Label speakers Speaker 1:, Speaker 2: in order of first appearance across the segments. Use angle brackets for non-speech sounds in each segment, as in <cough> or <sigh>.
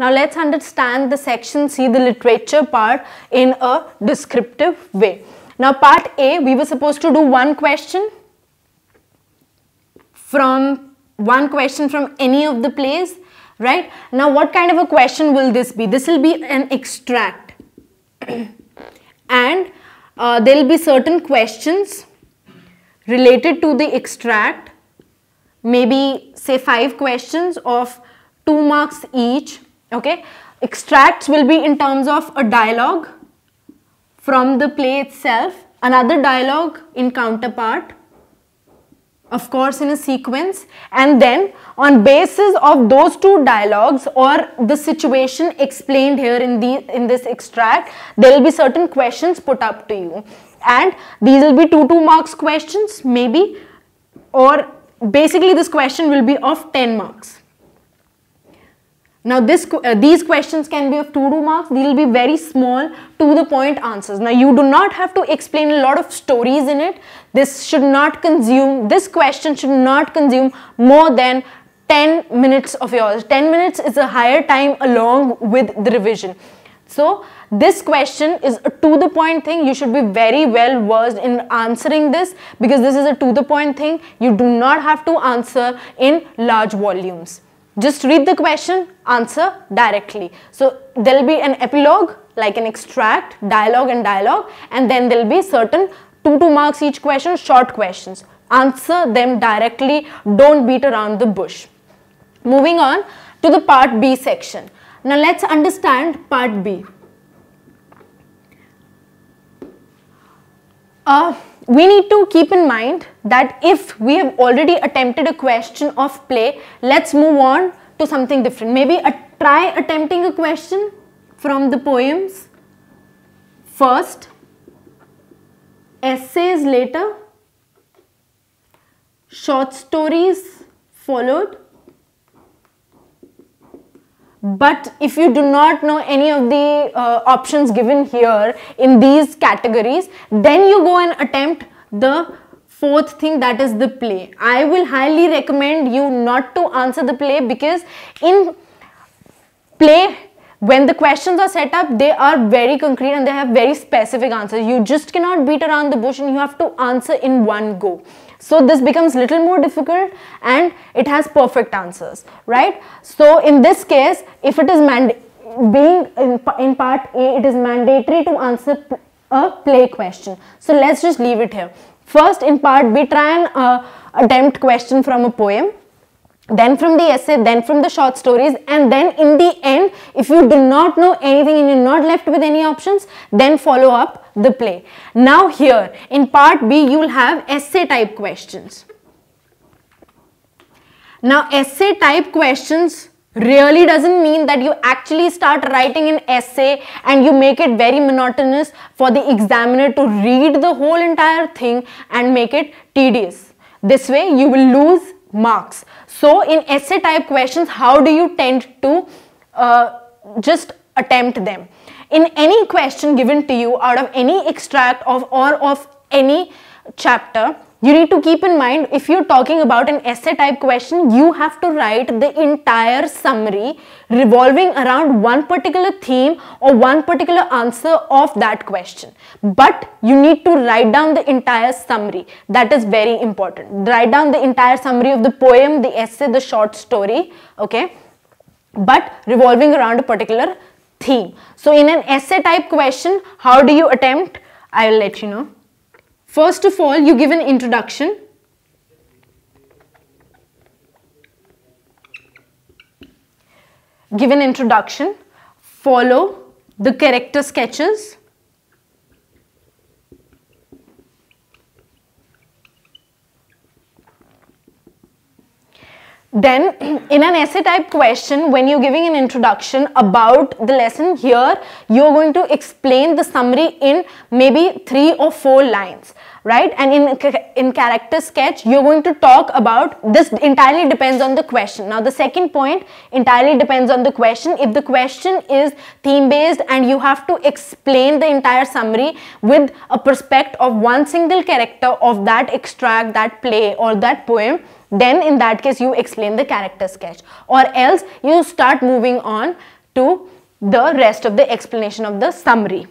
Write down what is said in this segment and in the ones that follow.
Speaker 1: Now let's understand the section see the literature part in a descriptive way. Now part A we were supposed to do one question from one question from any of the plays right. Now what kind of a question will this be? This will be an extract <clears throat> and uh, there will be certain questions related to the extract maybe say five questions of two marks each okay extracts will be in terms of a dialogue from the play itself another dialogue in counterpart of course in a sequence and then on basis of those two dialogues or the situation explained here in the in this extract there will be certain questions put up to you and these will be two two marks questions maybe or basically this question will be of 10 marks now this, uh, these questions can be of 2 to marks, they will be very small to the point answers. Now you do not have to explain a lot of stories in it. This should not consume, this question should not consume more than 10 minutes of yours. 10 minutes is a higher time along with the revision. So this question is a to the point thing. You should be very well versed in answering this because this is a to the point thing. You do not have to answer in large volumes just read the question, answer directly. So there'll be an epilogue like an extract, dialogue and dialogue and then there'll be certain 2 2 marks each question, short questions. Answer them directly, don't beat around the bush. Moving on to the part B section. Now let's understand part B. Uh, we need to keep in mind that if we have already attempted a question of play, let's move on to something different. Maybe a, try attempting a question from the poems first, essays later, short stories followed but if you do not know any of the uh, options given here in these categories, then you go and attempt the fourth thing that is the play. I will highly recommend you not to answer the play because in play when the questions are set up they are very concrete and they have very specific answers. You just cannot beat around the bush and you have to answer in one go. So this becomes little more difficult and it has perfect answers, right? So in this case, if it is being in, in part A, it is mandatory to answer a play question. So let's just leave it here. First in part B, try and uh, attempt question from a poem then from the essay, then from the short stories and then in the end if you do not know anything and you're not left with any options then follow up the play. Now here in part B you will have essay type questions. Now essay type questions really doesn't mean that you actually start writing an essay and you make it very monotonous for the examiner to read the whole entire thing and make it tedious. This way you will lose marks. So in essay type questions, how do you tend to uh, just attempt them? In any question given to you out of any extract of or of any chapter, you need to keep in mind if you're talking about an essay type question, you have to write the entire summary revolving around one particular theme or one particular answer of that question. But you need to write down the entire summary. That is very important. Write down the entire summary of the poem, the essay, the short story, okay? But revolving around a particular theme. So in an essay type question, how do you attempt? I will let you know. First of all, you give an introduction. Give an introduction, follow the character sketches, Then <clears throat> in an essay type question, when you're giving an introduction about the lesson here, you're going to explain the summary in maybe three or four lines right? And in, in character sketch, you're going to talk about this entirely depends on the question. Now, the second point entirely depends on the question. If the question is theme based and you have to explain the entire summary with a prospect of one single character of that extract, that play or that poem, then in that case you explain the character sketch or else you start moving on to the rest of the explanation of the summary.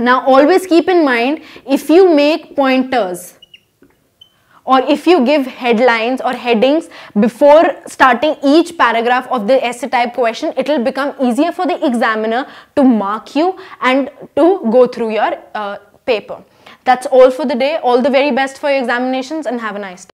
Speaker 1: Now always keep in mind if you make pointers or if you give headlines or headings before starting each paragraph of the essay type question, it will become easier for the examiner to mark you and to go through your uh, paper. That's all for the day. All the very best for your examinations and have a nice day.